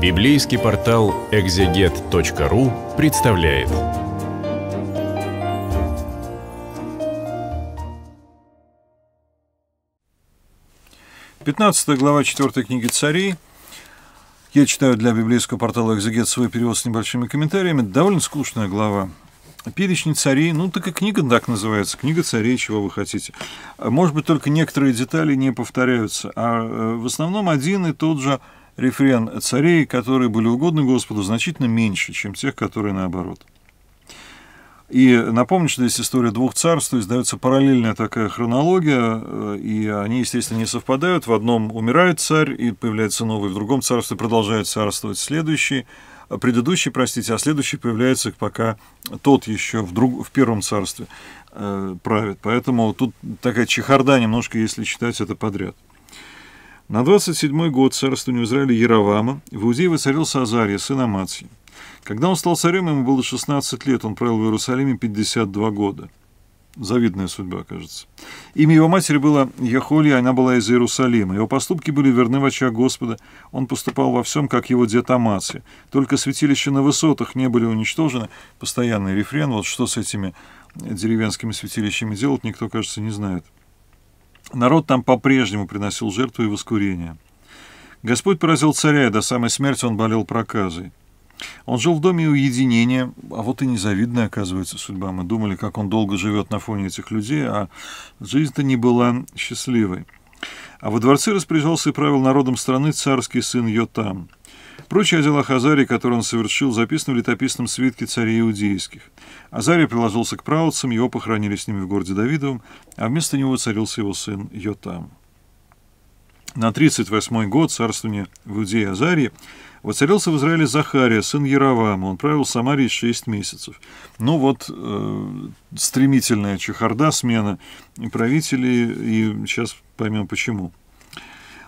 Библейский портал экзегет.ру представляет. Пятнадцатая глава четвертой книги Царей. Я читаю для библейского портала «Экзегет» свой перевод с небольшими комментариями. Довольно скучная глава. Перечень царей, ну так и книга так называется, книга царей, чего вы хотите. Может быть, только некоторые детали не повторяются, а э, в основном один и тот же рефрен царей, которые были угодны Господу, значительно меньше, чем тех, которые наоборот. И напомню, что здесь история двух царств, то есть дается параллельная такая хронология, э, и они, естественно, не совпадают. В одном умирает царь, и появляется новый, в другом царстве продолжает царствовать следующий, а предыдущий, простите, а следующий появляется пока тот еще в, друг, в первом царстве э, правит. Поэтому тут такая чехарда немножко, если читать это подряд. На 27-й год царствования Израиля Яровама в Иудее воцарился Азария, сын Амации. Когда он стал царем, ему было 16 лет, он правил в Иерусалиме 52 года. Завидная судьба, кажется. Имя его матери было Яхолия, она была из Иерусалима. Его поступки были верны в очах Господа. Он поступал во всем, как его дед Амаци. Только святилища на высотах не были уничтожены. Постоянный рефрен, вот что с этими деревенскими святилищами делать, никто, кажется, не знает. Народ там по-прежнему приносил жертвы и воскурения. Господь поразил царя, и до самой смерти он болел проказой. Он жил в доме уединения, а вот и незавидная, оказывается, судьба. Мы думали, как он долго живет на фоне этих людей, а жизнь-то не была счастливой. А во дворце распоряжался и правил народом страны царский сын Йотам – Прочие дела Хазарии, которые он совершил, записаны в летописном свитке царей иудейских. Азария приложился к правоцам, его похоронили с ними в городе Давидовом, а вместо него царился его сын Йотам. На 38-й год царствования в Иудее Азарии воцарился в Израиле Захария, сын Яровама. Он правил в Самарии 6 месяцев. Ну вот, э, стремительная чехарда, смена правителей, и сейчас поймем почему.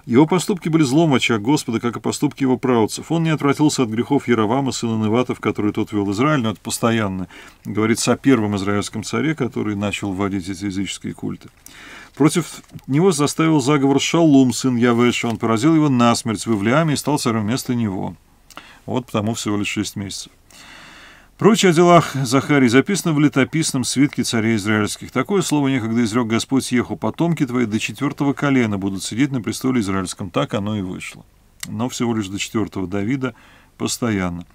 Его поступки были злом очаг Господа, как и поступки его правцев. Он не отвратился от грехов Яровама, сына Неватов, который тот вел Израиль, но это постоянно говорится о первом израильском царе, который начал вводить эти языческие культы. Против него заставил заговор Шалум, сын Явеша. Он поразил его насмерть в Ивлеаме и стал царем вместо него. Вот потому всего лишь шесть месяцев. Прочее о делах Захарии записано в летописном свитке царей израильских. Такое слово некогда изрек Господь Еху, потомки твои до четвертого колена будут сидеть на престоле израильском. Так оно и вышло. Но всего лишь до четвертого Давида постоянно.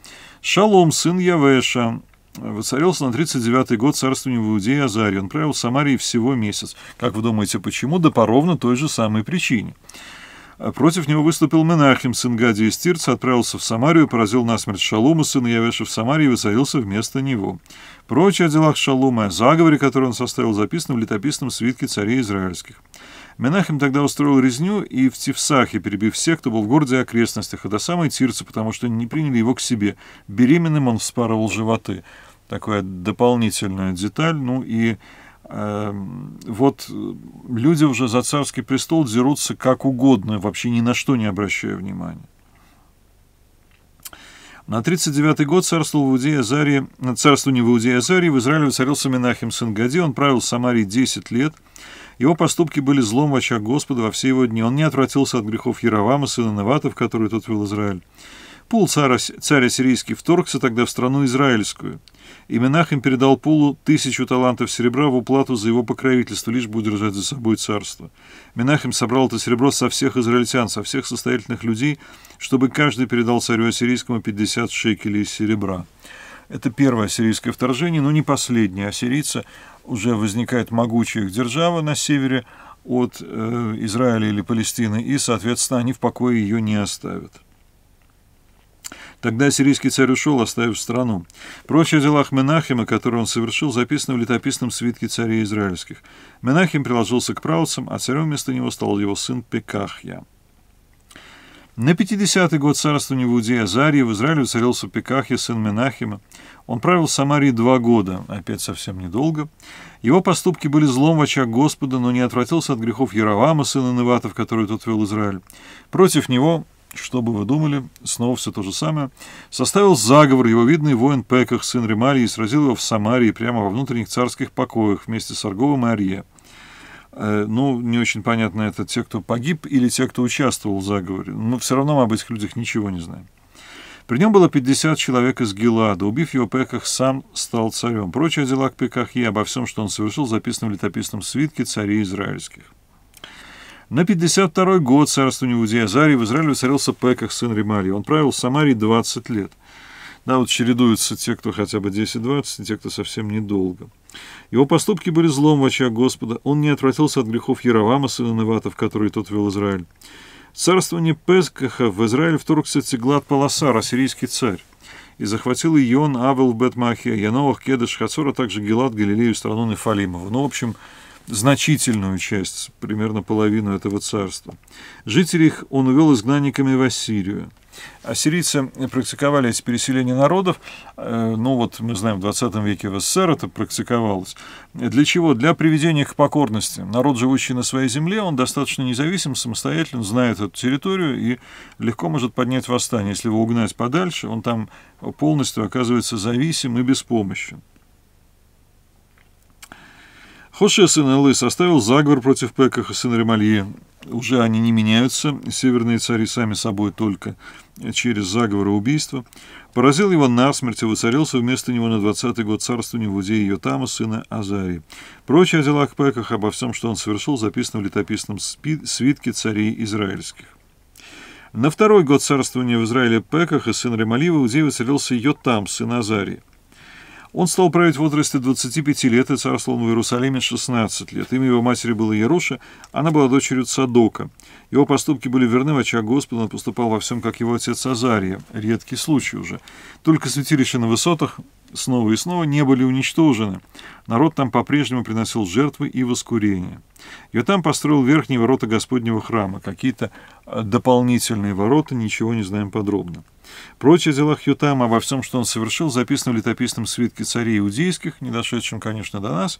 Шалом, сын Явеша, воцарился на 39-й год царствования в Иудее Азарии. Он правил в Самарии всего месяц. Как вы думаете, почему? Да по ровно той же самой причине. А против него выступил Менахим, сын Гади из Тирца, отправился в Самарию, поразил насмерть Шалума, сына Явеша в Самарии, и высадился вместо него. Прочее о делах Шалума, о заговоре, который он составил, записаны в летописном свитке царей израильских. Менахим тогда устроил резню и в Тевсахе, перебив всех, кто был в городе и окрестностях, а до самой Тирца, потому что не приняли его к себе. Беременным он вспарывал животы. Такая дополнительная деталь. Ну и Эм, вот э, люди уже за царский престол дерутся как угодно, вообще ни на что не обращая внимания. На 39-й год царствовал в Иудее Азарии, царство не в Иудее Азарии, в Израиле воцарился Менахим сын Гади, он правил в Самарии 10 лет. Его поступки были злом в очах Господа во все его дни. Он не отвратился от грехов Яровама, сына Неватов, который тот вел Израиль. Пул царя, царя сирийский вторгся тогда в страну израильскую. И Менахем передал Пулу тысячу талантов серебра в уплату за его покровительство, лишь бы удержать за собой царство. Менахем собрал это серебро со всех израильтян, со всех состоятельных людей, чтобы каждый передал царю ассирийскому 50 шекелей серебра. Это первое ассирийское вторжение, но не последнее. Ассирийца уже возникает могучая их держава на севере от э, Израиля или Палестины, и, соответственно, они в покое ее не оставят. Тогда сирийский царь ушел, оставив страну. Прочие дела Менахима, которые он совершил, записаны в летописном свитке царей израильских. Менахим приложился к правцам, а царем вместо него стал его сын Пекахья. На 50-й год царствования в Иудее Азарии в Израиле царился Пекахья, сын Менахима. Он правил в Самарии два года, опять совсем недолго. Его поступки были злом в очах Господа, но не отвратился от грехов Яровама, сына Неватов, который тот вел Израиль. Против него что бы вы думали, снова все то же самое. Составил заговор его видный воин Пеках, сын Ремарии, сразил его в Самарии, прямо во внутренних царских покоях, вместе с Арговым и Арье. Э, ну, не очень понятно, это те, кто погиб или те, кто участвовал в заговоре. Но все равно мы об этих людях ничего не знаем. При нем было 50 человек из Гелада. Убив его, Пеках сам стал царем. Прочие дела к Пеках и обо всем, что он совершил, записано в летописном свитке царей израильских. На 52-й год царствования Иудея Азарии в Израиле воцарился Пеках, сын Ремалии. Он правил в Самарии 20 лет. Да, вот чередуются те, кто хотя бы 10-20, и те, кто совсем недолго. Его поступки были злом в очах Господа. Он не отвратился от грехов Яровама, сына Неватов, который тот вел Израиль. Царствование Пескаха в Израиль вторгся Теглат Паласар, ассирийский царь, и захватил Ион, Авел, Бетмахия, Яновах, Кедыш, Хацора, а также Гелат, Галилею, страну Нефалимова. Ну, в общем, значительную часть, примерно половину этого царства. Жителей их он увел изгнанниками в Ассирию. Ассирийцы практиковали эти переселения народов, э, ну вот мы знаем, в 20 веке в СССР это практиковалось. Для чего? Для приведения к покорности. Народ, живущий на своей земле, он достаточно независим, самостоятельно знает эту территорию и легко может поднять восстание. Если его угнать подальше, он там полностью оказывается зависим и беспомощен. Хоше, сын Эллы, составил заговор против Пекаха, сына Ремалье. Уже они не меняются, северные цари сами собой только через заговоры убийства. Поразил его насмерть и воцарился вместо него на двадцатый год царствования в Иудее Йотама, сына Азари. Прочее о делах Пеках, обо всем, что он совершил, записано в летописном свитке царей израильских. На второй год царствования в Израиле Пеках и сын Ремалива Иудея воцарился Йотам, сын Азарии. Он стал править в возрасте 25 лет и царствовал в Иерусалиме 16 лет. Имя его матери было Яруша, она была дочерью Цадока. Его поступки были верны в очах Господа, он поступал во всем, как его отец Азария. Редкий случай уже. Только святилище на высотах снова и снова не были уничтожены. Народ там по-прежнему приносил жертвы и воскурения. там построил верхние ворота Господнего храма, какие-то э, дополнительные ворота, ничего не знаем подробно. Прочие дела делах обо всем, что он совершил, записано в летописном свитке царей иудейских, не дошедшем, конечно, до нас.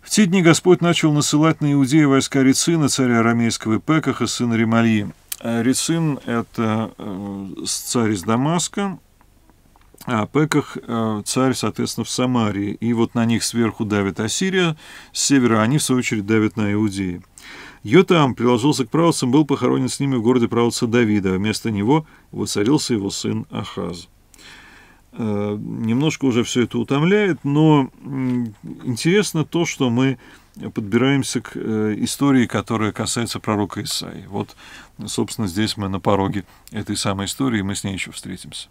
В те дни Господь начал насылать на иудеи войска Рецина, царя арамейского Пекаха, сына Ремалии. Э, Рецин – это э, царь из Дамаска, пеках э, царь, соответственно, в Самарии. И вот на них сверху давит Ассирия, с севера они, в свою очередь, давят на Иудеи. Йотам приложился к правоцам, был похоронен с ними в городе правоца Давида. А вместо него воцарился его сын Ахаз. Э, немножко уже все это утомляет, но интересно то, что мы подбираемся к э, истории, которая касается пророка Исаи. Вот, собственно, здесь мы на пороге этой самой истории, и мы с ней еще встретимся.